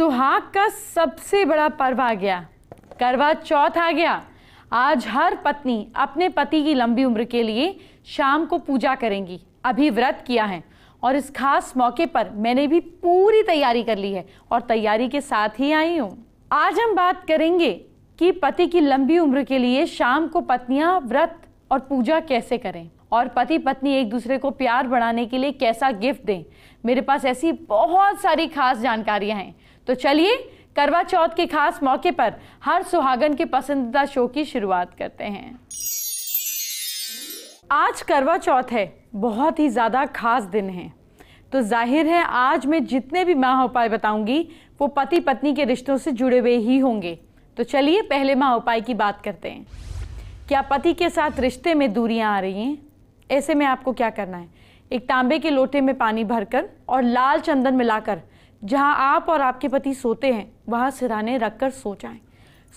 सुहाग का सबसे बड़ा पर्व आ गया करवा चौथ आ गया आज हर पत्नी अपने पति की लंबी उम्र के लिए शाम को पूजा करेंगी अभी व्रत किया है और इस खास मौके पर मैंने भी पूरी तैयारी कर ली है और तैयारी के साथ ही आई हूँ आज हम बात करेंगे कि पति की लंबी उम्र के लिए शाम को पत्नियां व्रत और पूजा कैसे करें और पति पत्नी एक दूसरे को प्यार बढ़ाने के लिए कैसा गिफ्ट दें मेरे पास ऐसी बहुत सारी खास जानकारियां हैं तो चलिए करवा चौथ के खास मौके पर हर सुहागन के पसंदीदा शो की शुरुआत करते हैं आज करवा चौथ है बहुत ही ज़्यादा खास दिन है तो जाहिर है आज मैं जितने भी माह उपाय बताऊंगी वो पति पत्नी के रिश्तों से जुड़े हुए ही होंगे तो चलिए पहले माह उपाय की बात करते हैं क्या पति के साथ रिश्ते में दूरियां आ रही हैं ऐसे में आपको क्या करना है एक तांबे के लोटे में पानी भरकर और लाल चंदन मिलाकर जहाँ आप और आपके पति सोते हैं वहां सिराने कर सो जाएं।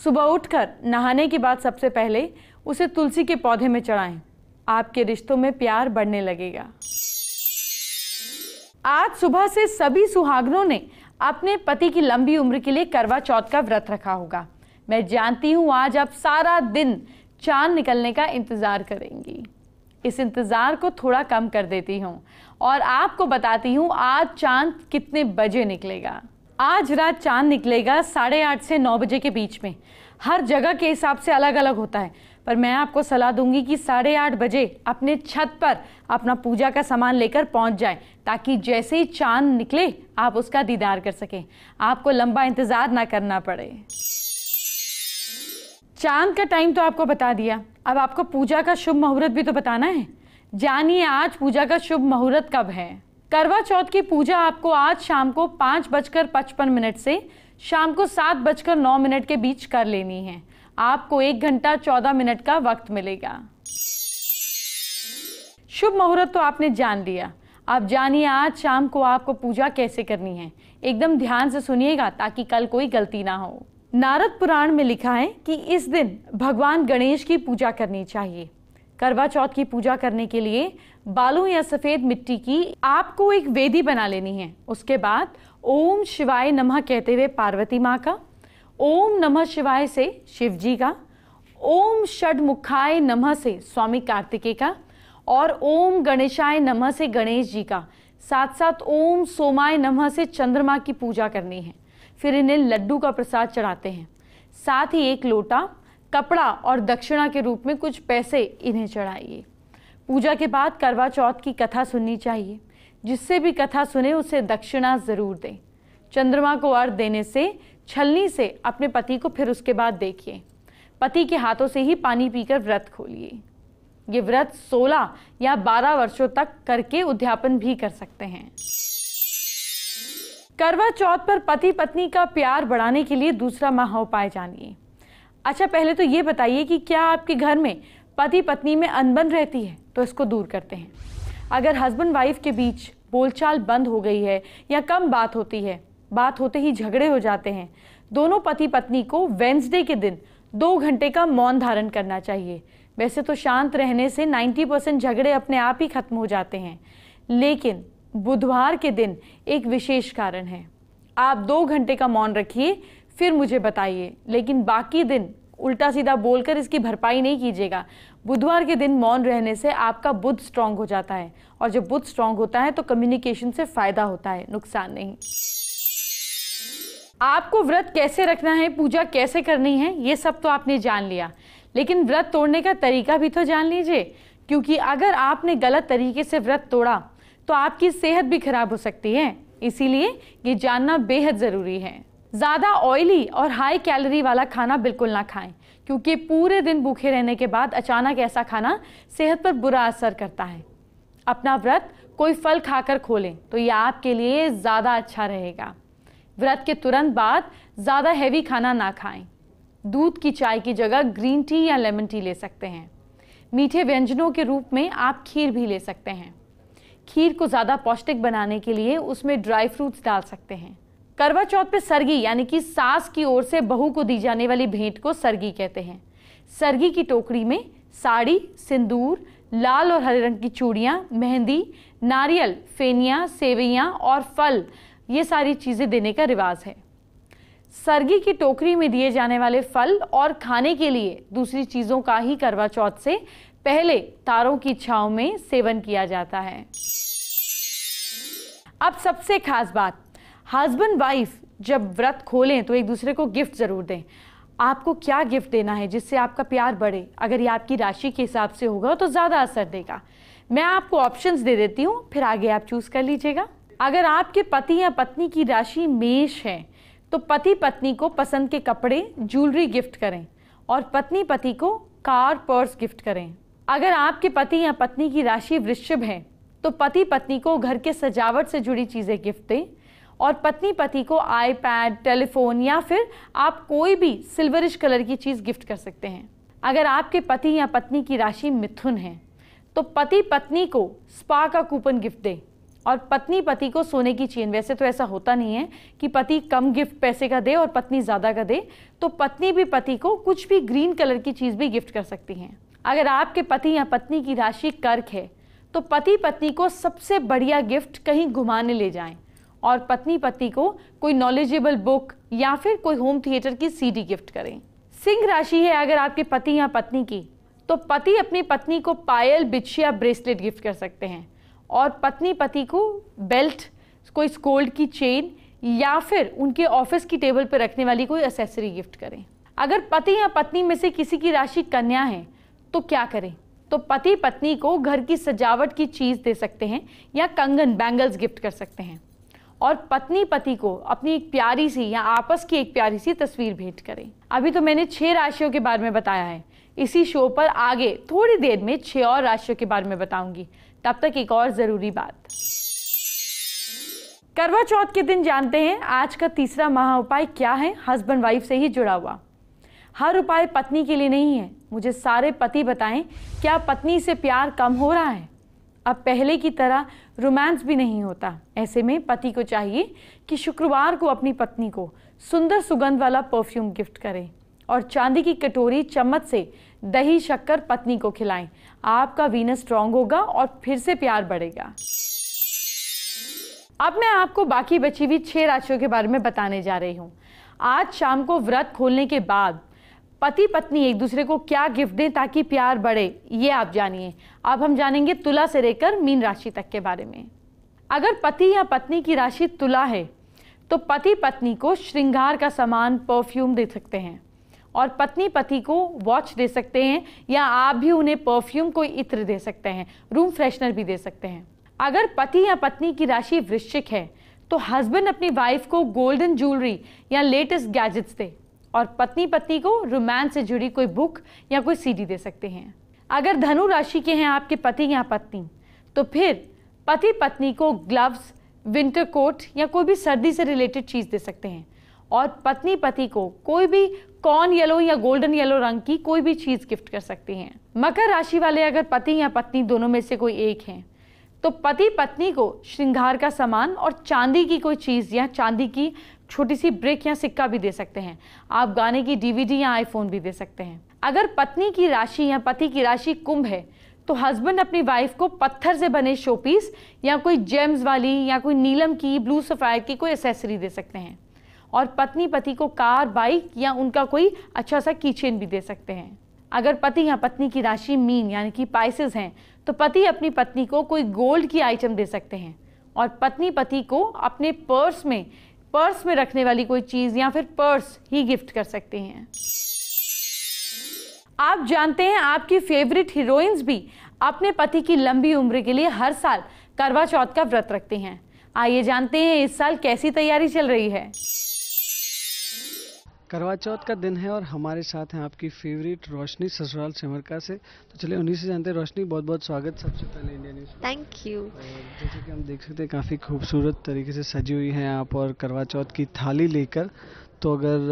सुबह उठकर नहाने के बाद सबसे पहले उसे तुलसी के पौधे में चढ़ाएं। आपके रिश्तों में प्यार बढ़ने लगेगा आज सुबह से सभी सुहागनों ने अपने पति की लंबी उम्र के लिए करवा चौथ का व्रत रखा होगा मैं जानती हूँ आज आप सारा दिन चांद निकलने का इंतज़ार करेंगी इस इंतज़ार को थोड़ा कम कर देती हूँ और आपको बताती हूँ आज चांद कितने बजे निकलेगा आज रात चांद निकलेगा साढ़े आठ से नौ बजे के बीच में हर जगह के हिसाब से अलग अलग होता है पर मैं आपको सलाह दूंगी कि साढ़े आठ बजे अपने छत पर अपना पूजा का सामान लेकर पहुंच जाएं ताकि जैसे ही चांद निकले आप उसका दीदार कर सकें आपको लंबा इंतज़ार ना करना पड़े चांद का टाइम तो आपको बता दिया अब आपको पूजा का शुभ मुहूर्त भी तो बताना है जानिए आज पूजा का शुभ मुहूर्त कब है करवा चौथ की पूजा आपको आज शाम को पाँच बजकर पचपन मिनट से शाम को सात बजकर नौ मिनट के बीच कर लेनी है आपको एक घंटा चौदह मिनट का वक्त मिलेगा शुभ मुहूर्त तो आपने जान लिया आप जानिए आज शाम को आपको पूजा कैसे करनी है एकदम ध्यान से सुनिएगा ताकि कल कोई गलती ना हो नारद पुराण में लिखा है कि इस दिन भगवान गणेश की पूजा करनी चाहिए करवा चौथ की पूजा करने के लिए बालू या सफ़ेद मिट्टी की आपको एक वेदी बना लेनी है उसके बाद ओम शिवाय नमः कहते हुए पार्वती माँ का ओम नमः शिवाय से शिव जी का ओम षड मुखाय नमः से स्वामी कार्तिकेय का और ओम गणेशाय नमः से गणेश जी का साथ साथ ओम सोमाय नमः से चंद्रमा की पूजा करनी है फिर इन्हें लड्डू का प्रसाद चढ़ाते हैं साथ ही एक लोटा कपड़ा और दक्षिणा के रूप में कुछ पैसे इन्हें चढ़ाइए पूजा के बाद करवा चौथ की कथा सुननी चाहिए जिससे भी कथा सुने उसे दक्षिणा ज़रूर दें चंद्रमा को अर्घ देने से छलनी से अपने पति को फिर उसके बाद देखिए पति के हाथों से ही पानी पीकर व्रत खोलिए ये व्रत 16 या 12 वर्षों तक करके उद्यापन भी कर सकते हैं करवा चौथ पर पति पत्नी का प्यार बढ़ाने के लिए दूसरा महा उपाय जानिए अच्छा पहले तो ये बताइए कि क्या आपके घर में पति पत्नी में अनबन रहती है तो इसको दूर करते हैं अगर हस्बैंड वाइफ के बीच बोलचाल बंद हो गई है या कम बात होती है बात होते ही झगड़े हो जाते हैं दोनों पति पत्नी को वेंसडे के दिन दो घंटे का मौन धारण करना चाहिए वैसे तो शांत रहने से 90 परसेंट झगड़े अपने आप ही खत्म हो जाते हैं लेकिन बुधवार के दिन एक विशेष कारण है आप दो घंटे का मौन रखिए फिर मुझे बताइए लेकिन बाकी दिन उल्टा सीधा बोलकर इसकी भरपाई नहीं कीजिएगा बुधवार के दिन मौन रहने से आपका बुद्ध स्ट्रांग हो जाता है और जब बुद्ध स्ट्रांग होता है तो कम्युनिकेशन से फ़ायदा होता है नुकसान नहीं आपको व्रत कैसे रखना है पूजा कैसे करनी है ये सब तो आपने जान लिया लेकिन व्रत तोड़ने का तरीका भी तो जान लीजिए क्योंकि अगर आपने गलत तरीके से व्रत तोड़ा तो आपकी सेहत भी खराब हो सकती है इसीलिए ये जानना बेहद ज़रूरी है ज़्यादा ऑयली और हाई कैलोरी वाला खाना बिल्कुल ना खाएं क्योंकि पूरे दिन भूखे रहने के बाद अचानक ऐसा खाना सेहत पर बुरा असर करता है अपना व्रत कोई फल खाकर खोलें तो यह आपके लिए ज़्यादा अच्छा रहेगा व्रत के तुरंत बाद ज़्यादा हैवी खाना ना खाएं दूध की चाय की जगह ग्रीन टी या लेमन टी ले सकते हैं मीठे व्यंजनों के रूप में आप खीर भी ले सकते हैं खीर को ज़्यादा पौष्टिक बनाने के लिए उसमें ड्राई फ्रूट्स डाल सकते हैं करवा चौथ पे सरगी यानी कि सास की ओर से बहू को दी जाने वाली भेंट को सरगी कहते हैं सरगी की टोकरी में साड़ी सिंदूर लाल और हरे रंग की चूड़ियाँ मेहंदी नारियल फेनियाँ सेवैयाँ और फल ये सारी चीज़ें देने का रिवाज है सरगी की टोकरी में दिए जाने वाले फल और खाने के लिए दूसरी चीज़ों का ही करवा चौथ से पहले तारों की छाव में सेवन किया जाता है अब सबसे खास बात हस्बैंड वाइफ जब व्रत खोलें तो एक दूसरे को गिफ्ट ज़रूर दें आपको क्या गिफ्ट देना है जिससे आपका प्यार बढ़े अगर ये आपकी राशि के हिसाब से होगा तो ज़्यादा असर देगा मैं आपको ऑप्शंस दे देती हूँ फिर आगे आप चूज़ कर लीजिएगा अगर आपके पति या पत्नी की राशि मेष है तो पति पत्नी को पसंद के कपड़े ज्वेलरी गिफ्ट करें और पत्नी पति को कार पर्स गिफ्ट करें अगर आपके पति या पत्नी की राशि वृश्चिभ है तो पति पत्नी को घर के सजावट से जुड़ी चीज़ें गिफ्ट दें और पत्नी पति को आईपैड टेलीफोन या फिर आप कोई भी सिल्वरिश कलर की चीज़ गिफ्ट कर सकते हैं अगर आपके पति या पत्नी की राशि मिथुन है तो पति पत्नी को स्पा का कूपन गिफ्ट दें और पत्नी पति को सोने की चेन वैसे तो ऐसा होता नहीं है कि पति कम गिफ्ट पैसे का दे और पत्नी ज़्यादा का दे तो पत्नी भी पति को कुछ भी ग्रीन कलर की चीज़ भी गिफ्ट कर सकती हैं अगर आपके पति या पत्नी की राशि कर्क है तो पति पत्नी को सबसे बढ़िया गिफ्ट कहीं घुमाने ले जाएं और पत्नी पति को कोई नॉलेजेबल बुक या फिर कोई होम थिएटर की सीडी गिफ्ट करें सिंह राशि है अगर आपके पति या पत्नी की तो पति अपनी पत्नी को पायल बिछिया ब्रेसलेट गिफ्ट कर सकते हैं और पत्नी पति को बेल्ट कोई स्कोल्ड की चेन या फिर उनके ऑफिस की टेबल पर रखने वाली कोई एसेसरी गिफ्ट करें अगर पति या पत्नी में से किसी की राशि कन्या है तो क्या करें तो पति पत्नी को घर की सजावट की चीज़ दे सकते हैं या कंगन बैंगल्स गिफ्ट कर सकते हैं और पत्नी पति को अपनी एक प्यारी सी या आपस की एक प्यारी सी तस्वीर भेंट करें अभी तो मैंने छह राशियों के बारे में बताया है इसी शो पर आगे थोड़ी देर में छह और राशियों के बारे में बताऊंगी तब तक एक और ज़रूरी बात करवा चौथ के दिन जानते हैं आज का तीसरा महा उपाय क्या है हस्बैंड वाइफ से ही जुड़ा हुआ हर उपाय पत्नी के लिए नहीं है मुझे सारे पति बताएं क्या पत्नी से प्यार कम हो रहा है अब पहले की तरह रोमांस भी नहीं होता ऐसे में पति को चाहिए कि शुक्रवार को अपनी पत्नी को सुंदर सुगंध वाला परफ्यूम गिफ्ट करें और चांदी की कटोरी चम्मच से दही शक्कर पत्नी को खिलाएं आपका वीनस स्ट्रांग होगा और फिर से प्यार बढ़ेगा अब मैं आपको बाकी बची हुई छह राशियों के बारे में बताने जा रही हूँ आज शाम को व्रत खोलने के बाद पति पत्नी एक दूसरे को क्या गिफ्ट दें ताकि प्यार बढ़े ये आप जानिए अब हम जानेंगे तुला से लेकर मीन राशि तक के बारे में अगर पति या पत्नी की राशि तुला है तो पति पत्नी को श्रृंगार का सामान परफ्यूम दे सकते हैं और पत्नी पति को वॉच दे सकते हैं या आप भी उन्हें परफ्यूम को इत्र दे सकते हैं रूम फ्रेशनर भी दे सकते हैं अगर पति या पत्नी की राशि वृश्चिक है तो हस्बैंड अपनी वाइफ को गोल्डन ज्वेलरी या लेटेस्ट गैजेट्स दे और पत्नी पति को रोमांस से जुड़ी कोई बुक या कोई सीडी दे सकते हैं अगर धनु राशि के हैं आपके पति या पत्नी तो फिर पति पत्नी को ग्लव्स विंटर कोट या कोई भी सर्दी से रिलेटेड चीज़ दे सकते हैं और पत्नी पति को कोई भी कॉर्न येलो या गोल्डन येलो रंग की कोई भी चीज़ गिफ्ट कर सकते हैं मकर राशि वाले अगर पति या पत्नी दोनों में से कोई एक हैं तो पति पत्नी को श्रृंगार का सामान और चांदी की कोई चीज़ या चांदी की छोटी सी ब्रेक या सिक्का भी दे सकते हैं आप गाने की डीवीडी या आईफोन भी दे सकते हैं अगर पत्नी की राशि या पति की राशि कुंभ है तो हस्बैंड अपनी वाइफ को पत्थर से बने शोपीस या कोई जेम्स वाली या कोई नीलम की ब्लू सफ़ायर की कोई एसेसरी दे सकते हैं और पत्नी पति को कार बाइक या उनका कोई अच्छा सा किचन भी दे सकते हैं अगर पति या पत्नी की राशि मीन यानी कि पाइसेस हैं तो पति अपनी पत्नी को कोई गोल्ड की आइटम दे सकते हैं और पत्नी पति को अपने पर्स में पर्स में रखने वाली कोई चीज़ या फिर पर्स ही गिफ्ट कर सकते हैं आप जानते हैं आपकी फेवरेट हीरोइंस भी अपने पति की लंबी उम्र के लिए हर साल करवा चौथ का व्रत रखते हैं आइए जानते हैं इस साल कैसी तैयारी चल रही है करवा चौथ का दिन है और हमारे साथ हैं आपकी फेवरेट रोशनी ससुराल सिमरका से तो चलिए उन्हीं से जानते हैं रोशनी बहुत बहुत स्वागत सबसे पहले इंडिया न्यूज़ थैंक यू जैसे कि हम देख सकते हैं काफ़ी खूबसूरत तरीके से सजी हुई हैं आप और करवा चौथ की थाली लेकर तो अगर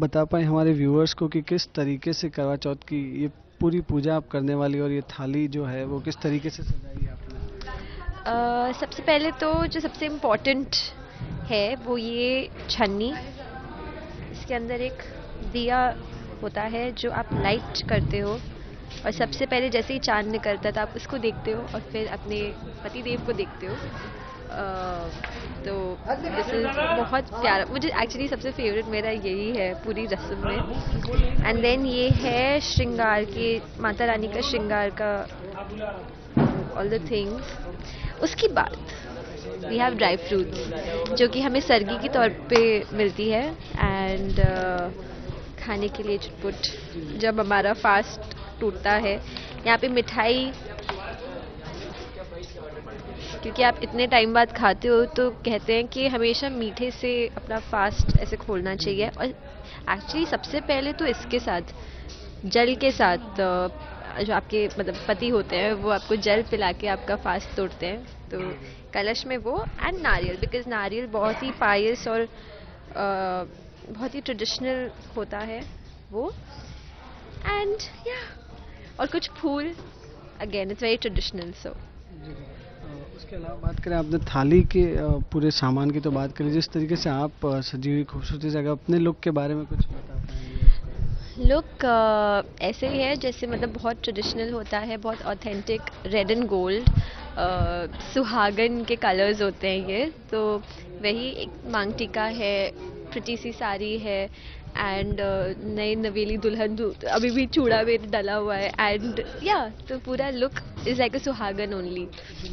बता पाए हमारे व्यूअर्स को कि किस तरीके से करवा चौथ की ये पूरी पूजा आप करने वाली और ये थाली जो है वो किस तरीके से सजाई आपने सबसे पहले तो जो सबसे इम्पोर्टेंट है वो ये छन्नी इसके अंदर एक दिया होता है जो आप लाइट करते हो और सबसे पहले जैसे ही चांद निकलता था तो आप उसको देखते हो और फिर अपने पति देव को देखते हो तो दिस इज़ बहुत प्यारा मुझे एक्चुअली सबसे फेवरेट मेरा यही है पूरी रस्म में एंड देन ये है श्रृंगार के माता रानी का श्रृंगार का ऑल द थिंग्स उसके बाद वी हैव ड्राई फ्रूट्स जो कि हमें सर्गी के तौर पे मिलती है एंड uh, खाने के लिए चुटपुट जब हमारा फास्ट टूटता है यहाँ पे मिठाई क्योंकि आप इतने टाइम बाद खाते हो तो कहते हैं कि हमेशा मीठे से अपना फास्ट ऐसे खोलना चाहिए और एक्चुअली सबसे पहले तो इसके साथ जल के साथ uh, जो आपके मतलब पति होते हैं वो आपको जल पिला के आपका फास्ट तोड़ते हैं तो कलश में वो एंड नारियल बिकॉज नारियल बहुत ही पायस और आ, बहुत ही ट्रेडिशनल होता है वो एंड या yeah, और कुछ फूल again it's very traditional so उसके अलावा बात करें आपने थाली के पूरे सामान की तो बात करें जिस तरीके से आप सजी हुई खूबसूरती जगह अपने लुक के बारे में कुछ बता लुक ऐसे ही है जैसे मतलब बहुत ट्रेडिशनल होता है बहुत ऑथेंटिक रेड एंड गोल्ड सुहागन के कलर्स होते हैं ये तो वही एक मांग टीका है छोटी सी साड़ी है एंड नई नवेली दुल्हन अभी भी चूड़ा वेद डाला हुआ है एंड या तो पूरा लुक इज लाइक अ सुहागन ओनली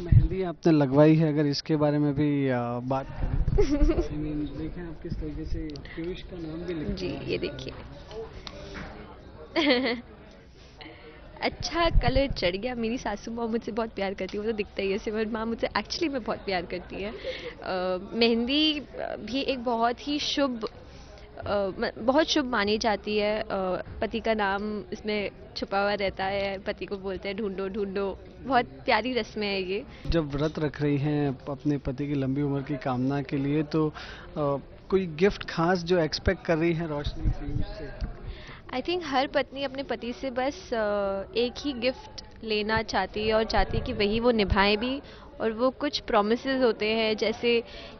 मेहंदी आपने लगवाई है अगर इसके बारे में भी बात करें देखें आप किस तरीके से का नाम भी जी ये देखिए अच्छा कलर चढ़ गया मेरी सासू माँ मुझसे बहुत प्यार करती है वो तो दिखता ही है सिमर माँ मुझसे एक्चुअली में बहुत प्यार करती है मेहंदी भी एक बहुत ही शुभ बहुत शुभ मानी जाती है पति का नाम इसमें छुपा हुआ रहता है पति को बोलते हैं ढूंढो ढूंढो बहुत प्यारी रस्में है ये जब व्रत रख रही हैं अपने पति की लंबी उम्र की कामना के लिए तो आ, कोई गिफ्ट खास जो एक्सपेक्ट कर रही हैं रोशनी से आई थिंक हर पत्नी अपने पति से बस एक ही गिफ्ट लेना चाहती है और चाहती है कि वही वो निभाए भी और वो कुछ प्रोमिस होते हैं जैसे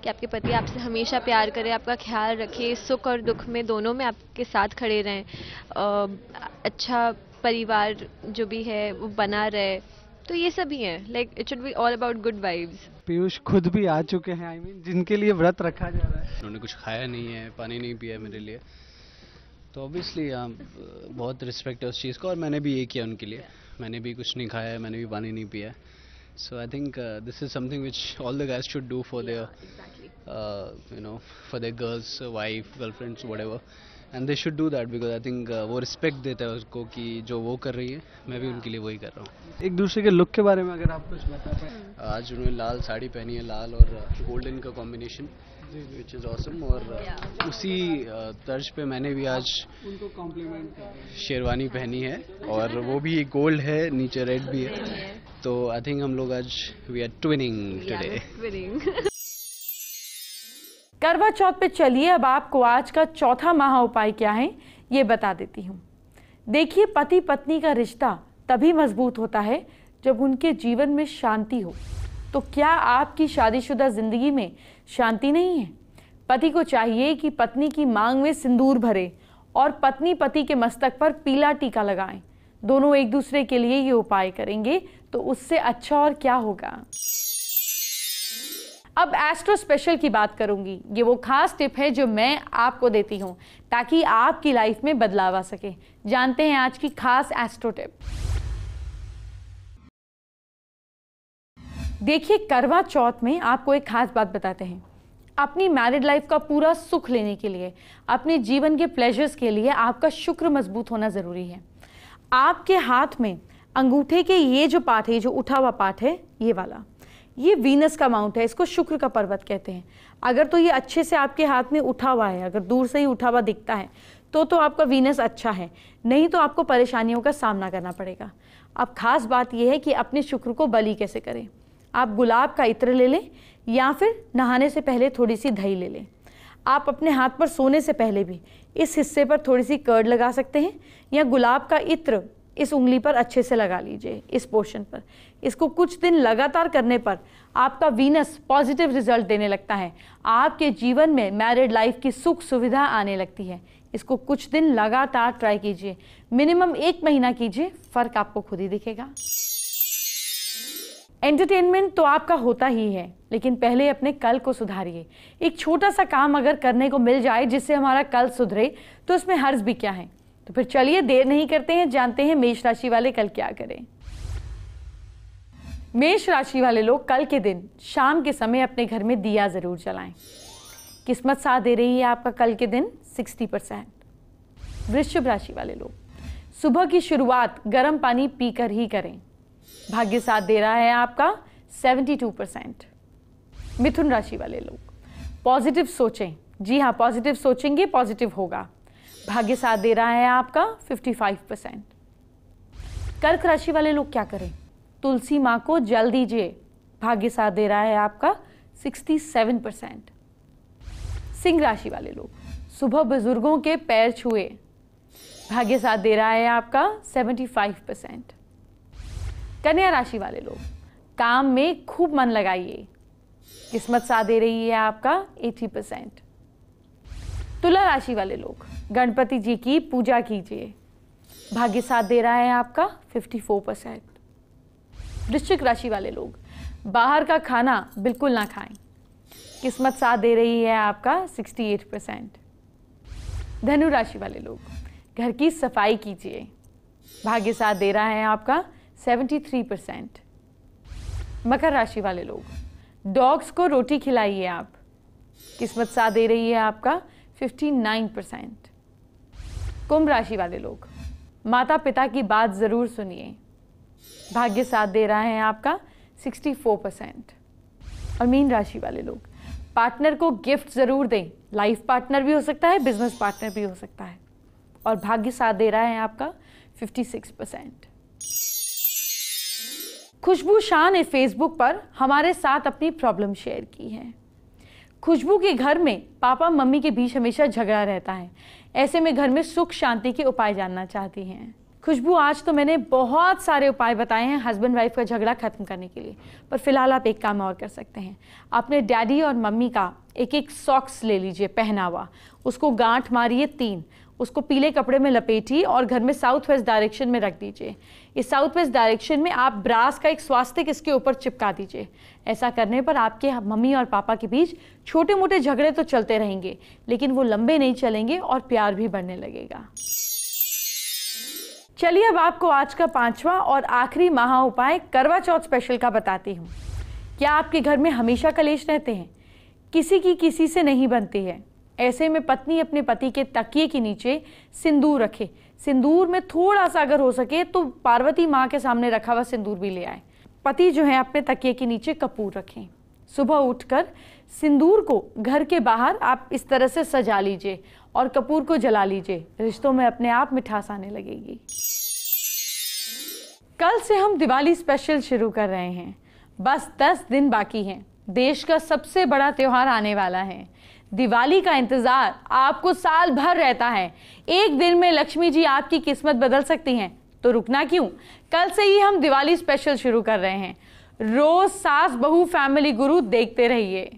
कि आपके पति आपसे हमेशा प्यार करे आपका ख्याल रखे सुख और दुख में दोनों में आपके साथ खड़े रहें अच्छा परिवार जो भी है वो बना रहे तो ये सब ही है like it should be all about good vibes Piyush खुद भी आ चुके हैं आई I मीन mean, जिनके लिए व्रत रखा जा रहा है उन्होंने कुछ खाया नहीं है पानी नहीं पिया मेरे लिए तो ऑब्वियसली बहुत रिस्पेक्ट है उस चीज़ को और मैंने भी ये किया उनके लिए मैंने भी कुछ नहीं खाया है मैंने भी पानी नहीं पिया so I think this is something which all the girls should do for their you know for their girls wife girlfriends whatever and they should do that because I think वो respect देता है उसको कि जो वो कर रही है मैं भी उनके लिए वही कर रहा हूँ एक दूसरे के लुक के बारे में अगर आप कुछ बता पाए आज उन्होंने लाल साड़ी पहनी है लाल और गोल्डन का कॉम्बिनेशन विच इज़ ऑसम और uh, उसी uh, तर्ज पे मैंने भी आज शेरवानी पहनी है अच्छा, और अच्छा। वो भी गोल्ड है नीचे रेड भी है तो आई थिंक हम लोग आज वी आर ट्विनिंग टुडे करवा चौथ पे चलिए अब आपको आज का चौथा महा उपाय क्या है ये बता देती हूँ देखिए पति पत्नी का रिश्ता तभी मजबूत होता है जब उनके जीवन में शांति हो तो क्या आपकी शादीशुदा ज़िंदगी में शांति नहीं है पति को चाहिए कि पत्नी की मांग में सिंदूर भरे और पत्नी पति के मस्तक पर पीला टीका लगाएं दोनों एक दूसरे के लिए ये उपाय करेंगे तो उससे अच्छा और क्या होगा अब एस्ट्रो स्पेशल की बात करूंगी ये वो खास टिप है जो मैं आपको देती हूँ ताकि आपकी लाइफ में बदलाव आ सके जानते हैं आज की खास एस्ट्रो टिप देखिए करवा चौथ में आपको एक खास बात बताते हैं अपनी मैरिड लाइफ का पूरा सुख लेने के लिए अपने जीवन के प्लेजर्स के लिए आपका शुक्र मजबूत होना ज़रूरी है आपके हाथ में अंगूठे के ये जो पार्ट है ये जो उठा हुआ पार्ट है ये वाला ये वीनस का माउंट है इसको शुक्र का पर्वत कहते हैं अगर तो ये अच्छे से आपके हाथ में उठा हुआ है अगर दूर से ही उठा हुआ दिखता है तो तो आपका वीनस अच्छा है नहीं तो आपको परेशानियों का सामना करना पड़ेगा अब खास बात यह है कि अपने शुक्र को बली कैसे करें आप गुलाब का इत्र ले लें या फिर नहाने से पहले थोड़ी सी दही ले लें आप अपने हाथ पर सोने से पहले भी इस हिस्से पर थोड़ी सी कर्ड लगा सकते हैं या गुलाब का इत्र इस उंगली पर अच्छे से लगा लीजिए इस पोर्शन पर इसको कुछ दिन लगातार करने पर आपका वीनस पॉजिटिव रिजल्ट देने लगता है आपके जीवन में मैरिड लाइफ की सुख सुविधा आने लगती है इसको कुछ दिन लगातार ट्राई कीजिए मिनिमम एक महीना कीजिए फ़र्क आपको खुद ही दिखेगा एंटरटेनमेंट तो आपका होता ही है लेकिन पहले अपने कल को सुधारिए एक छोटा सा काम अगर करने को मिल जाए जिससे हमारा कल सुधरे तो उसमें हर्ज भी क्या है तो फिर चलिए देर नहीं करते हैं जानते हैं मेष राशि वाले कल क्या करें मेष राशि वाले लोग कल के दिन शाम के समय अपने घर में दिया ज़रूर जलाएं किस्मत साथ दे रही है आपका कल के दिन 60 परसेंट वृश्चिक राशि वाले लोग सुबह की शुरुआत गर्म पानी पीकर ही करें भाग्य साथ दे रहा है आपका 72 परसेंट मिथुन राशि वाले लोग पॉजिटिव सोचें जी हाँ पॉजिटिव सोचेंगे पॉजिटिव होगा भाग्य साथ दे रहा है आपका 55 परसेंट कर्क राशि वाले लोग क्या करें तुलसी माँ को जल दीजिए भाग्य साथ दे रहा है आपका 67 परसेंट सिंह राशि वाले लोग सुबह बुजुर्गों के पैर छुए भाग्य साथ दे रहा है आपका 75 परसेंट कन्या राशि वाले लोग काम में खूब मन लगाइए किस्मत साथ दे रही है आपका 80 परसेंट तुला राशि वाले लोग गणपति जी की पूजा कीजिए भाग्य साथ दे रहा है आपका 54 परसेंट वृश्चिक राशि वाले लोग बाहर का खाना बिल्कुल ना खाएं किस्मत साथ दे रही है आपका 68 परसेंट धनु राशि वाले लोग घर की सफाई कीजिए भाग्य साथ दे रहा है आपका 73 परसेंट मकर राशि वाले लोग डॉग्स को रोटी खिलाइए आप किस्मत साथ दे रही है आपका 59 परसेंट कुंभ राशि वाले लोग माता पिता की बात ज़रूर सुनिए भाग्य साथ दे रहा है आपका 64 परसेंट और मीन राशि वाले लोग पार्टनर को गिफ्ट ज़रूर दें लाइफ पार्टनर भी हो सकता है बिजनेस पार्टनर भी हो सकता है और भाग्य साथ दे रहा है आपका 56 परसेंट खुशबू शाह ने फेसबुक पर हमारे साथ अपनी प्रॉब्लम शेयर की है खुशबू के घर में पापा मम्मी के बीच हमेशा झगड़ा रहता है ऐसे में घर में सुख शांति के उपाय जानना चाहती हैं खुशबू आज तो मैंने बहुत सारे उपाय बताए हैं हस्बैंड वाइफ का झगड़ा ख़त्म करने के लिए पर फिलहाल आप एक काम और कर सकते हैं अपने डैडी और मम्मी का एक एक सॉक्स ले लीजिए पहना हुआ उसको गांठ मारिए तीन उसको पीले कपड़े में लपेटिए और घर में साउथ वेस्ट डायरेक्शन में रख दीजिए ये साउथ वेस्ट डायरेक्शन में आप ब्रास का एक स्वास्थ्य इसके ऊपर चिपका दीजिए ऐसा करने पर आपके मम्मी और पापा के बीच छोटे मोटे झगड़े तो चलते रहेंगे लेकिन वो लंबे नहीं चलेंगे और प्यार भी बढ़ने लगेगा चलिए अब आपको आज का पांचवा और आखिरी महा उपाय करवा चौथ स्पेशल का बताती हूँ क्या आपके घर में हमेशा कलेश रहते हैं किसी की किसी से नहीं बनती है ऐसे में पत्नी अपने पति के तकिए के नीचे सिंदूर रखे सिंदूर में थोड़ा सा अगर हो सके तो पार्वती माँ के सामने रखा हुआ सिंदूर भी ले आए पति जो है अपने तकिए के नीचे कपूर रखें सुबह उठकर सिंदूर को घर के बाहर आप इस तरह से सजा लीजिए और कपूर को जला लीजिए रिश्तों में अपने आप मिठास आने लगेगी कल से हम दिवाली स्पेशल शुरू कर रहे हैं बस दस दिन बाकी हैं देश का सबसे बड़ा त्यौहार आने वाला है दिवाली का इंतज़ार आपको साल भर रहता है एक दिन में लक्ष्मी जी आपकी किस्मत बदल सकती हैं तो रुकना क्यों कल से ही हम दिवाली स्पेशल शुरू कर रहे हैं रोज़ सास बहू फैमिली गुरु देखते रहिए